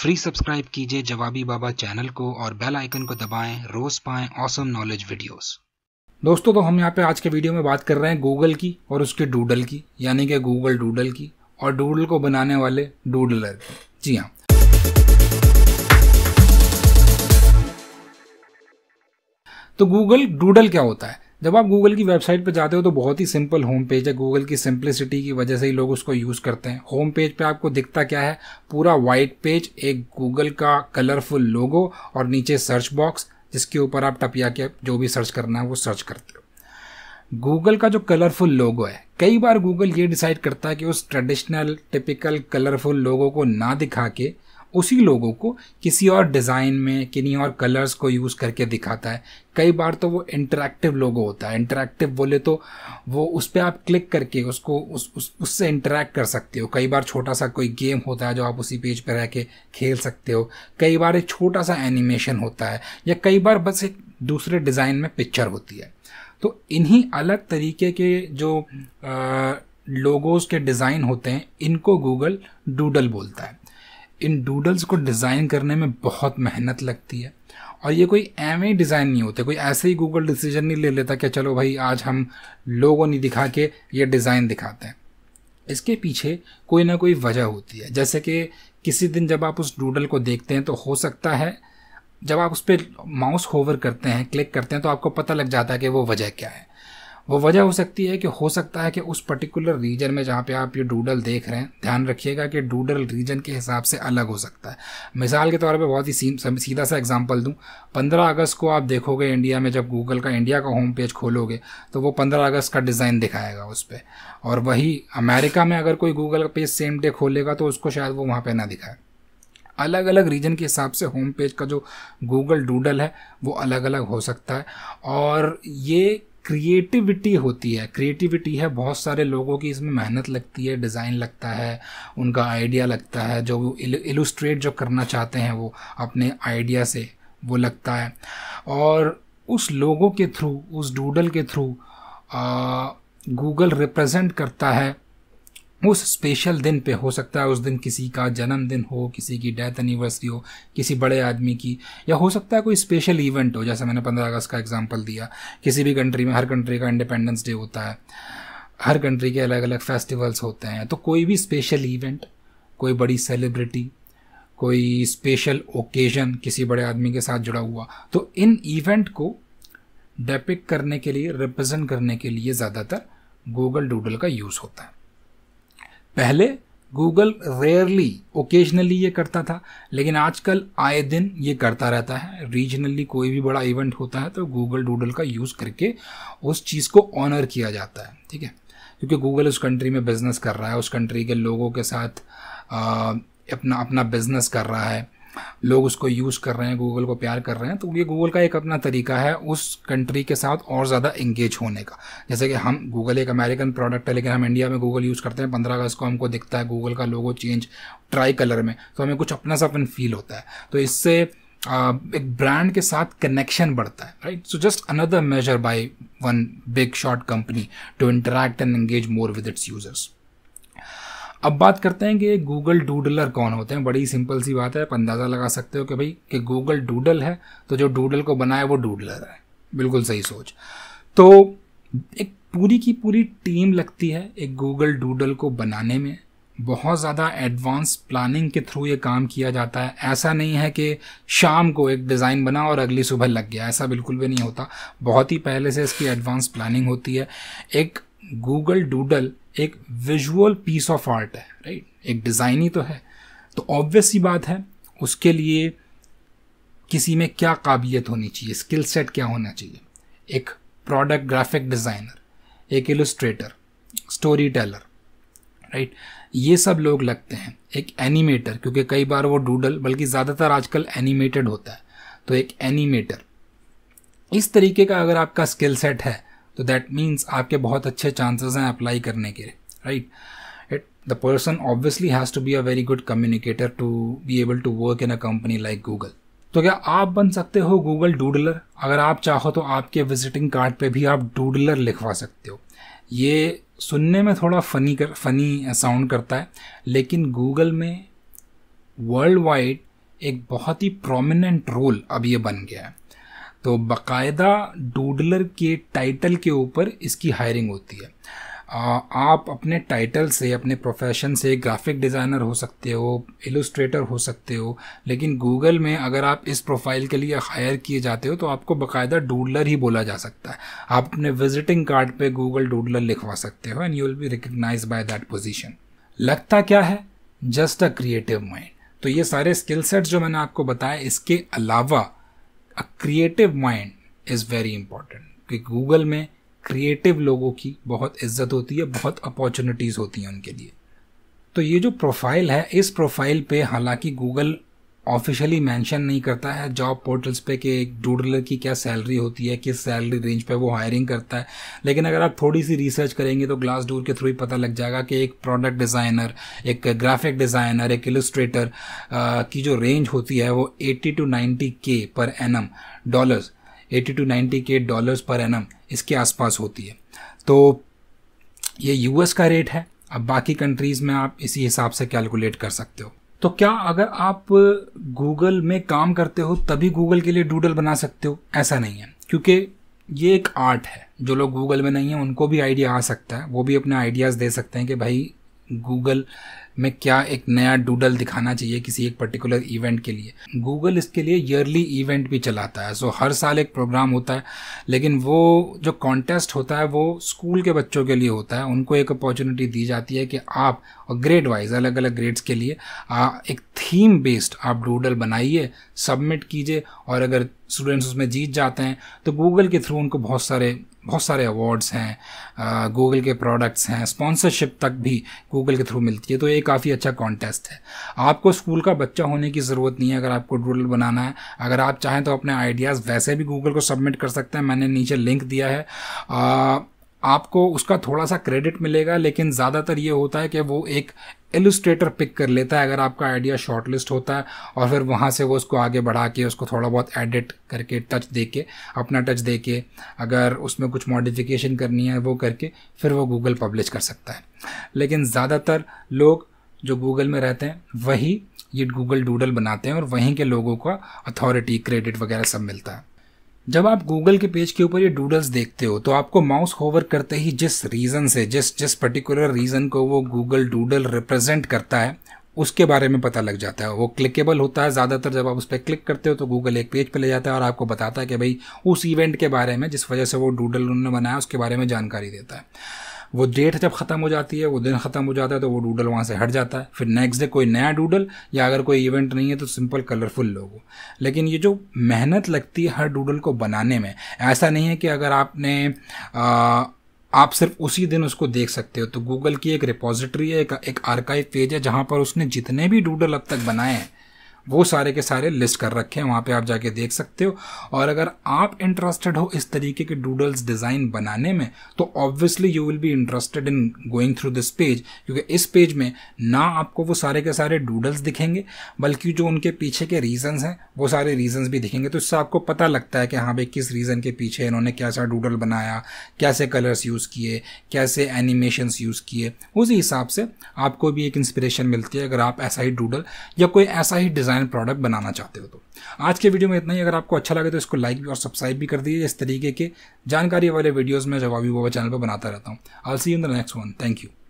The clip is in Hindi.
फ्री सब्सक्राइब कीजिए जवाबी बाबा चैनल को और बेल आइकन को दबाएं रोज पाएं ऑसम नॉलेज वीडियोस दोस्तों तो हम यहाँ पे आज के वीडियो में बात कर रहे हैं गूगल की और उसके डूडल की यानी कि गूगल डूडल की और डूडल को बनाने वाले डूडलर की जी हाँ तो गूगल डूडल क्या होता है जब आप गूगल की वेबसाइट पर जाते हो तो बहुत ही सिंपल होम पेज है गूगल की सिंप्लिसिटी की वजह से ही लोग उसको यूज़ करते हैं होम पेज पे आपको दिखता क्या है पूरा वाइट पेज एक गूगल का कलरफुल लोगो और नीचे सर्च बॉक्स जिसके ऊपर आप टपिया के जो भी सर्च करना है वो सर्च करते हो गूगल का जो कलरफुल लोगो है कई बार गूगल ये डिसाइड करता है कि उस ट्रेडिशनल टिपिकल कलरफुल लोगो को ना दिखा के उसी लोगों को किसी और डिज़ाइन में किन्हीं और कलर्स को यूज़ करके दिखाता है कई बार तो वो इंटरेक्टिव लोगो होता है इंटरेक्टिव बोले तो वो उस पर आप क्लिक करके उसको उस, उस उससे इंटरेक्ट कर सकते हो कई बार छोटा सा कोई गेम होता है जो आप उसी पेज पर रह के खेल सकते हो कई बार एक छोटा सा एनिमेशन होता है या कई बार बस एक दूसरे डिज़ाइन में पिक्चर होती है तो इन्हीं अलग तरीके के जो आ, लोगोज़ के डिज़ाइन होते हैं इनको गूगल डूडल बोलता है इन डूडल्स को डिज़ाइन करने में बहुत मेहनत लगती है और ये कोई एम डिज़ाइन नहीं होते कोई ऐसे ही गूगल डिसीजन नहीं ले लेता कि चलो भाई आज हम लोगों नहीं दिखा के ये डिज़ाइन दिखाते हैं इसके पीछे कोई ना कोई वजह होती है जैसे कि किसी दिन जब आप उस डूडल को देखते हैं तो हो सकता है जब आप उस पर माउस होवर करते हैं क्लिक करते हैं तो आपको पता लग जाता है कि वो वजह क्या है वो वजह हो सकती है कि हो सकता है कि उस पर्टिकुलर रीजन में जहाँ पे आप ये डूडल देख रहे हैं ध्यान रखिएगा कि डूडल रीजन के हिसाब से अलग हो सकता है मिसाल के तौर पे बहुत ही सीधा सा एग्जांपल दूँ 15 अगस्त को आप देखोगे इंडिया में जब गूगल का इंडिया का होम पेज खोलोगे तो वो 15 अगस्त का डिज़ाइन दिखाएगा उस पर और वही अमेरिका में अगर कोई गूगल का पेज सेम डे खोलेगा तो उसको शायद वो वहाँ पर ना दिखाए अलग अलग रीजन के हिसाब से होम पेज का जो गूगल डूडल है वो अलग अलग हो सकता है और ये क्रिएटिविटी होती है क्रिएटिविटी है बहुत सारे लोगों की इसमें मेहनत लगती है डिज़ाइन लगता है उनका आइडिया लगता है जो इलुस्ट्रेट जो करना चाहते हैं वो अपने आइडिया से वो लगता है और उस लोगों के थ्रू उस डूडल के थ्रू गूगल रिप्रेजेंट करता है उस स्पेशल दिन पे हो सकता है उस दिन किसी का जन्मदिन हो किसी की डेथ एनिवर्सरी हो किसी बड़े आदमी की या हो सकता है कोई स्पेशल इवेंट हो जैसे मैंने पंद्रह अगस्त का एग्जांपल दिया किसी भी कंट्री में हर कंट्री का इंडिपेंडेंस डे होता है हर कंट्री के अलग अलग फेस्टिवल्स होते हैं तो कोई भी स्पेशल इवेंट कोई बड़ी सेलिब्रिटी कोई स्पेशल ओकेजन किसी बड़े आदमी के साथ जुड़ा हुआ तो इन इवेंट को डेपिक करने के लिए रिप्रेजेंट करने के लिए ज़्यादातर गूगल डूडल का यूज़ होता है पहले गूगल रेयरली ओकेजनली ये करता था लेकिन आजकल आए दिन ये करता रहता है रीजनली कोई भी बड़ा इवेंट होता है तो गूगल डूडल का यूज़ करके उस चीज़ को ऑनर किया जाता है ठीक है क्योंकि गूगल उस कंट्री में बिज़नेस कर रहा है उस कंट्री के लोगों के साथ आ, अपना अपना बिज़नेस कर रहा है लोग उसको यूज़ कर रहे हैं गूगल को प्यार कर रहे हैं तो ये गूगल का एक अपना तरीका है उस कंट्री के साथ और ज़्यादा इंगेज होने का जैसे कि हम गूगल एक अमेरिकन प्रोडक्ट है लेकिन हम इंडिया में गूगल यूज़ करते हैं पंद्रह अगस्त को हमको दिखता है गूगल का लोगो चेंज ट्राई कलर में तो हमें कुछ अपना सा अपन फील होता है तो इससे एक ब्रांड के साथ कनेक्शन बढ़ता है right so just another major by one big shot company to interact and engage more with its users अब बात करते हैं कि गूगल डूडलर कौन होते हैं बड़ी सिंपल सी बात है आप अंदाज़ा लगा सकते हो कि भाई कि गूगल डूडल है तो जो डूडल को बनाए वो डूडलर है बिल्कुल सही सोच तो एक पूरी की पूरी टीम लगती है एक गूगल डूडल को बनाने में बहुत ज़्यादा एडवांस प्लानिंग के थ्रू ये काम किया जाता है ऐसा नहीं है कि शाम को एक डिज़ाइन बना और अगली सुबह लग गया ऐसा बिल्कुल भी नहीं होता बहुत ही पहले से इसकी एडवांस प्लानिंग होती है एक गूगल डूडल एक विजुअल पीस ऑफ आर्ट है राइट एक डिज़ाइन ही तो है तो ऑब्वियस ही बात है उसके लिए किसी में क्या काबिलियत होनी चाहिए स्किल सेट क्या होना चाहिए एक प्रोडक्ट ग्राफिक डिज़ाइनर एक इलस्ट्रेटर स्टोरी टेलर राइट ये सब लोग लगते हैं एक एनिमेटर क्योंकि कई बार वो डूडल बल्कि ज़्यादातर आजकल एनिमेटेड होता है तो एक एनिमेटर इस तरीके का अगर आपका स्किल सेट है तो दैट मीन्स आपके बहुत अच्छे चांसेस हैं अप्लाई करने के right it the person obviously has to be a very good communicator to be able to work in a company like Google तो क्या आप बन सकते हो गूगल डूडलर अगर आप चाहो तो आपके विजिटिंग कार्ड पे भी आप डूडलर लिखवा सकते हो ये सुनने में थोड़ा फनी कर फनी साउंड करता है लेकिन गूगल में वर्ल्ड वाइड एक बहुत ही प्रोमिनेंट रोल अब ये बन गया है तो बाकायदा डूडलर के टाइटल के ऊपर इसकी हायरिंग होती है आप अपने टाइटल से अपने प्रोफेशन से ग्राफिक डिज़ाइनर हो सकते हो एलोस्ट्रेटर हो सकते हो लेकिन गूगल में अगर आप इस प्रोफाइल के लिए हायर किए जाते हो तो आपको बकायदा डूडलर ही बोला जा सकता है आप अपने विजिटिंग कार्ड पे गूगल डूडलर लिखवा सकते हो and you will be recognise by that position लगता क्या है जस्ट अ क्रिएटिव माइंड तो ये सारे स्किल सेट्स जो मैंने आपको बताए इसके अलावा a creative mind is very important क्योंकि गूगल में क्रिएटिव लोगों की बहुत इज्जत होती है बहुत अपॉर्चुनिटीज़ होती हैं उनके लिए तो ये जो प्रोफाइल है इस प्रोफाइल पे हालांकि गूगल ऑफिशियली मेंशन नहीं करता है जॉब पोर्टल्स पे कि एक डूडलर की क्या सैलरी होती है किस सैलरी रेंज पे वो हायरिंग करता है लेकिन अगर आप थोड़ी सी रिसर्च करेंगे तो ग्लास डोर के थ्रू ही पता लग जाएगा कि एक प्रोडक्ट डिज़ाइनर एक ग्राफिक डिज़ाइनर एक इलस्ट्रेटर की जो रेंज होती है वो eighty two ninety K per annum dollars eighty to ninety K dollars per annum इसके आसपास होती है तो ये यूएस का रेट है अब बाकी कंट्रीज़ में आप इसी हिसाब से कैलकुलेट कर सकते हो तो क्या अगर आप गूगल में काम करते हो तभी गूगल के लिए डूडल बना सकते हो ऐसा नहीं है क्योंकि ये एक आर्ट है जो लोग गूगल में नहीं है उनको भी आइडिया आ सकता है वो भी अपने आइडियाज़ दे सकते हैं कि भाई गूगल में क्या एक नया डूडल दिखाना चाहिए किसी एक पर्टिकुलर इवेंट के लिए गूगल इसके लिए ईयरली इवेंट भी चलाता है सो so, हर साल एक प्रोग्राम होता है लेकिन वो जो कॉन्टेस्ट होता है वो स्कूल के बच्चों के लिए होता है उनको एक अपॉर्चुनिटी दी जाती है कि आप और ग्रेड वाइज अलग अलग ग्रेड्स के लिए आ, एक थीम बेस्ड आप डूडल बनाइए सबमिट कीजिए और अगर स्टूडेंट्स उसमें जीत जाते हैं तो गूगल के थ्रू उनको बहुत सारे बहुत सारे अवार्ड्स हैं गूगल के प्रोडक्ट्स हैं स्पॉन्सरशिप तक भी गूगल के थ्रू मिलती है तो ये काफ़ी अच्छा कॉन्टेस्ट है आपको स्कूल का बच्चा होने की ज़रूरत नहीं है अगर आपको डूडल बनाना है अगर आप चाहें तो अपने आइडियाज़ वैसे भी गूगल को सबमिट कर सकते हैं मैंने नीचे लिंक दिया है आ, आपको उसका थोड़ा सा क्रेडिट मिलेगा लेकिन ज़्यादातर ये होता है कि वो एक एलुस्ट्रेटर पिक कर लेता है अगर आपका आइडिया शॉर्ट लिस्ट होता है और फिर वहाँ से वो उसको आगे बढ़ा के उसको थोड़ा बहुत एडिट करके टच दे के अपना टच दे के अगर उसमें कुछ मॉडिफिकेशन करनी है वो करके फिर वो गूगल पब्लिश कर सकता है लेकिन ज़्यादातर लोग जो गूगल में रहते हैं वही ये गूगल डूडल बनाते हैं और वहीं के लोगों का अथॉरिटी क्रेडिट वगैरह सब मिलता है जब आप गूगल के पेज के ऊपर ये डूडल्स देखते हो तो आपको माउस होवर करते ही जिस रीज़न से जिस जिस पर्टिकुलर रीज़न को वो गूगल डूडल रिप्रेजेंट करता है उसके बारे में पता लग जाता है वो क्लिकेबल होता है ज़्यादातर जब आप उस पर क्लिक करते हो तो गूगल एक पेज पर ले जाता है और आपको बताता है कि भाई उस इवेंट के बारे में जिस वजह से वो डूडल उन्होंने बनाया उसके बारे में जानकारी देता है वो डेट जब ख़त्म हो जाती है वो दिन ख़त्म हो जाता है तो वो डूडल वहाँ से हट जाता है फिर नेक्स्ट डे कोई नया डूडल या अगर कोई इवेंट नहीं है तो सिंपल कलरफुल लोगो लेकिन ये जो मेहनत लगती है हर डूडल को बनाने में ऐसा नहीं है कि अगर आपने आ, आप सिर्फ उसी दिन उसको देख सकते हो तो गूगल की एक रिपोजिटरी है एक, एक आर्काइव पेज है जहाँ पर उसने जितने भी डूडल अब तक बनाए हैं वो सारे के सारे लिस्ट कर रखे हैं वहाँ पे आप जाके देख सकते हो और अगर आप इंटरेस्टेड हो इस तरीके के डूडल्स डिज़ाइन बनाने में तो obviously you will be interested in going through this page क्योंकि इस पेज में ना आपको वो सारे के सारे डूडल्स दिखेंगे बल्कि जो उनके पीछे के रीजन्स हैं वो सारे रीजन्स भी दिखेंगे तो इससे आपको पता लगता है कि हाँ भाई किस रीज़न के पीछे इन्होंने कैसा डूडल बनाया कैसे कलर्स यूज़ किए कैसे एनिमेशंस यूज़ किए उसी हिसाब से आपको भी एक इंस्परेशन मिलती है अगर आप ऐसा ही डूडल या कोई ऐसा ही डिज़ाइन फाइनल प्रोडक्ट बनाना चाहते हो तो आज के वीडियो में इतना ही अगर आपको अच्छा लगे तो इसको लाइक भी और सब्सक्राइब भी कर दीजिए इस तरीके के जानकारी वाले वीडियोज़ में जवाबी बाबा चैनल पर बनाता रहता हूँ I'll see in the next one thank you